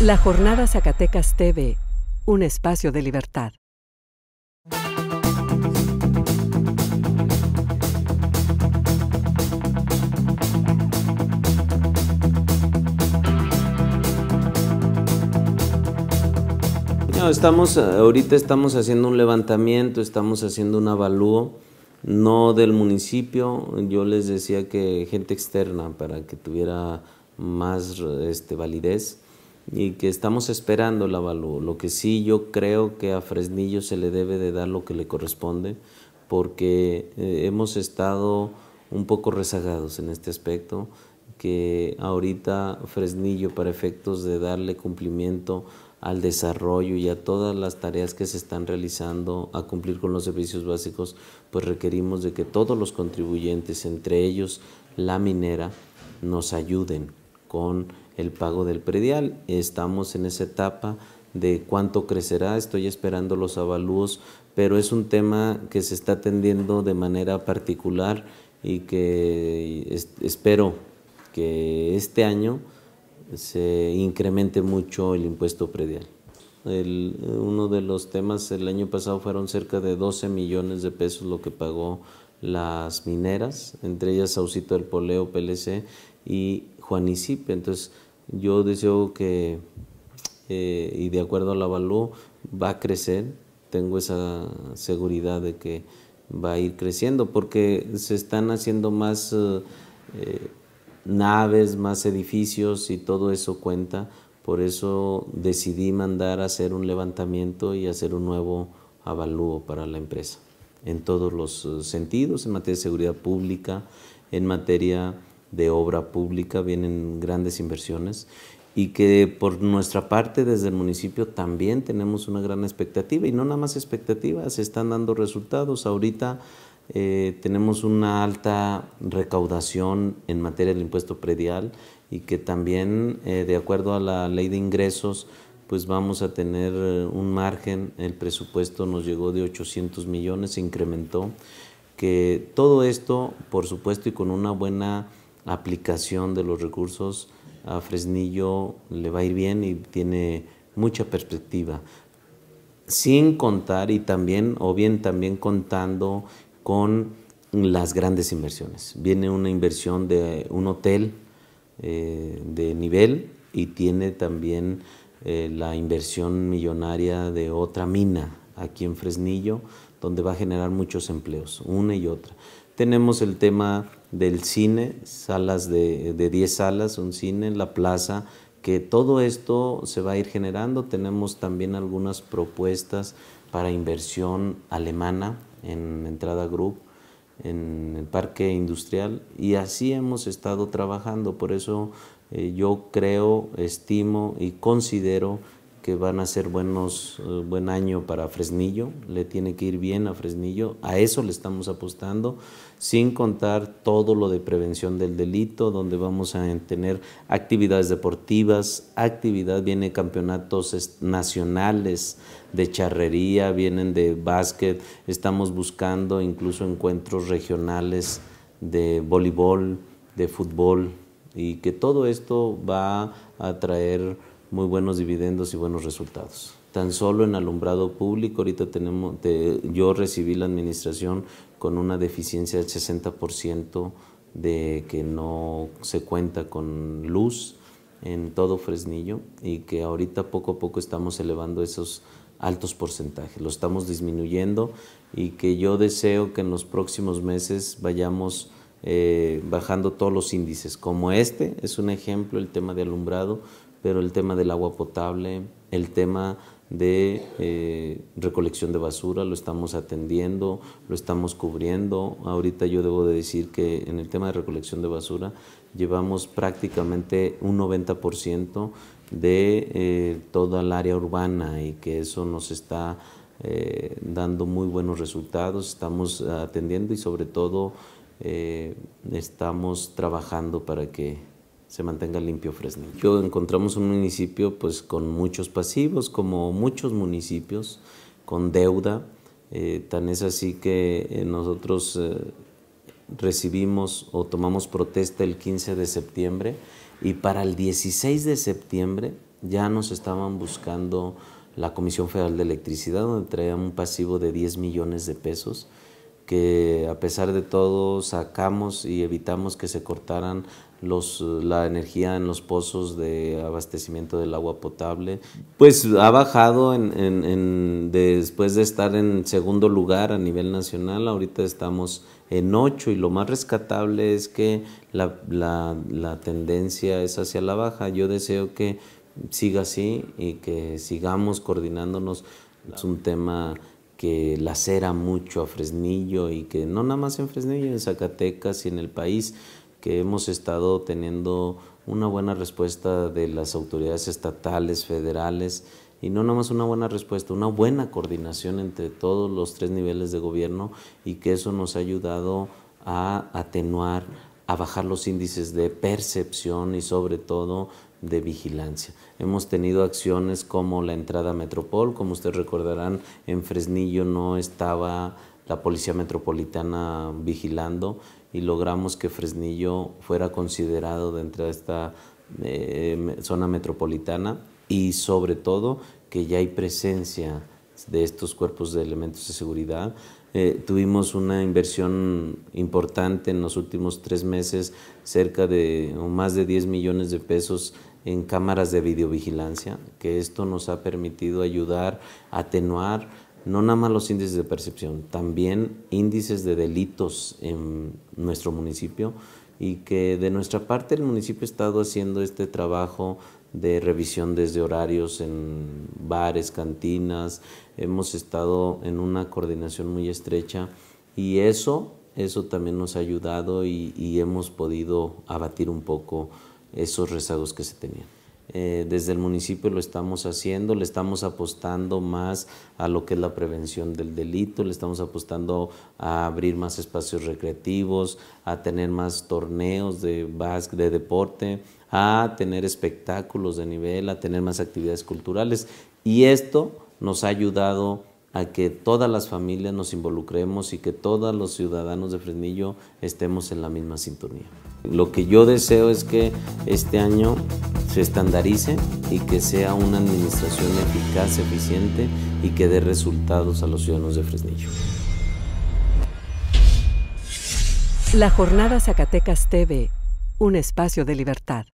La Jornada Zacatecas TV, un espacio de libertad. Eh, ahorita estamos haciendo un levantamiento, estamos haciendo un avalúo no del municipio, yo les decía que gente externa para que tuviera más este, validez y que estamos esperando el Avalúo. Lo que sí yo creo que a Fresnillo se le debe de dar lo que le corresponde porque eh, hemos estado un poco rezagados en este aspecto que ahorita Fresnillo para efectos de darle cumplimiento al desarrollo y a todas las tareas que se están realizando a cumplir con los servicios básicos, pues requerimos de que todos los contribuyentes, entre ellos la minera, nos ayuden con el pago del predial. Estamos en esa etapa de cuánto crecerá, estoy esperando los avalúos, pero es un tema que se está atendiendo de manera particular y que espero que este año se incremente mucho el impuesto predial. uno de los temas el año pasado fueron cerca de 12 millones de pesos lo que pagó las mineras, entre ellas Ausito del Poleo, PLC y entonces, yo deseo que, eh, y de acuerdo al avalúo, va a crecer. Tengo esa seguridad de que va a ir creciendo porque se están haciendo más eh, naves, más edificios y todo eso cuenta. Por eso decidí mandar a hacer un levantamiento y hacer un nuevo avalúo para la empresa en todos los eh, sentidos, en materia de seguridad pública, en materia de obra pública, vienen grandes inversiones y que por nuestra parte desde el municipio también tenemos una gran expectativa y no nada más expectativas, se están dando resultados. Ahorita eh, tenemos una alta recaudación en materia del impuesto predial y que también eh, de acuerdo a la ley de ingresos pues vamos a tener eh, un margen, el presupuesto nos llegó de 800 millones, se incrementó, que todo esto por supuesto y con una buena aplicación de los recursos a Fresnillo le va a ir bien y tiene mucha perspectiva. Sin contar y también, o bien también contando con las grandes inversiones. Viene una inversión de un hotel eh, de nivel y tiene también eh, la inversión millonaria de otra mina aquí en Fresnillo, donde va a generar muchos empleos, una y otra. Tenemos el tema del cine, salas de 10 salas, un cine, en la plaza, que todo esto se va a ir generando. Tenemos también algunas propuestas para inversión alemana en Entrada Group, en el parque industrial, y así hemos estado trabajando. Por eso eh, yo creo, estimo y considero que van a ser buenos, eh, buen año para Fresnillo, le tiene que ir bien a Fresnillo, a eso le estamos apostando, sin contar todo lo de prevención del delito, donde vamos a tener actividades deportivas, actividad, vienen campeonatos nacionales de charrería, vienen de básquet, estamos buscando incluso encuentros regionales de voleibol, de fútbol, y que todo esto va a traer muy buenos dividendos y buenos resultados. Tan solo en alumbrado público, ahorita tenemos, yo recibí la administración con una deficiencia del 60% de que no se cuenta con luz en todo Fresnillo y que ahorita poco a poco estamos elevando esos altos porcentajes, lo estamos disminuyendo y que yo deseo que en los próximos meses vayamos eh, bajando todos los índices, como este es un ejemplo, el tema de alumbrado, pero el tema del agua potable, el tema de eh, recolección de basura, lo estamos atendiendo, lo estamos cubriendo. Ahorita yo debo de decir que en el tema de recolección de basura llevamos prácticamente un 90% de eh, toda el área urbana y que eso nos está eh, dando muy buenos resultados, estamos atendiendo y sobre todo estamos trabajando para que se mantenga limpio Fresnillo. Encontramos un municipio pues con muchos pasivos, como muchos municipios, con deuda. Eh, tan es así que eh, nosotros eh, recibimos o tomamos protesta el 15 de septiembre y para el 16 de septiembre ya nos estaban buscando la Comisión Federal de Electricidad, donde traían un pasivo de 10 millones de pesos que a pesar de todo sacamos y evitamos que se cortaran los, la energía en los pozos de abastecimiento del agua potable. Pues ha bajado en, después de estar en segundo lugar a nivel nacional, ahorita estamos en ocho y lo más rescatable es que la, la tendencia es hacia la baja. Yo deseo que siga así y que sigamos coordinándonos. Es un tema que lacera mucho a Fresnillo y que no nada más en Fresnillo, en Zacatecas y en el país, que hemos estado teniendo una buena respuesta de las autoridades estatales, federales, y no nada más una buena respuesta, una buena coordinación entre todos los tres niveles de gobierno y que eso nos ha ayudado a atenuar, a bajar los índices de percepción y sobre todo de vigilancia. Hemos tenido acciones como la entrada a Metropol, como ustedes recordarán, en Fresnillo no estaba la Policía Metropolitana vigilando y logramos que Fresnillo fuera considerado dentro de esta eh, zona metropolitana y sobre todo que ya hay presencia de estos cuerpos de elementos de seguridad. Eh, tuvimos una inversión importante en los últimos tres meses, cerca de más de 10 millones de pesos en cámaras de videovigilancia, que esto nos ha permitido ayudar a atenuar no nada más los índices de percepción, también índices de delitos en nuestro municipio y que de nuestra parte el municipio ha estado haciendo este trabajo de revisión desde horarios en bares, cantinas, hemos estado en una coordinación muy estrecha y eso, eso también nos ha ayudado y, y hemos podido abatir un poco esos rezagos que se tenían. Eh, desde el municipio lo estamos haciendo, le estamos apostando más a lo que es la prevención del delito, le estamos apostando a abrir más espacios recreativos, a tener más torneos de de deporte, a tener espectáculos de nivel, a tener más actividades culturales. Y esto nos ha ayudado a que todas las familias nos involucremos y que todos los ciudadanos de Fresnillo estemos en la misma sintonía. Lo que yo deseo es que este año se estandarice y que sea una administración eficaz, eficiente y que dé resultados a los ciudadanos de Fresnillo. La jornada Zacatecas TV, un espacio de libertad.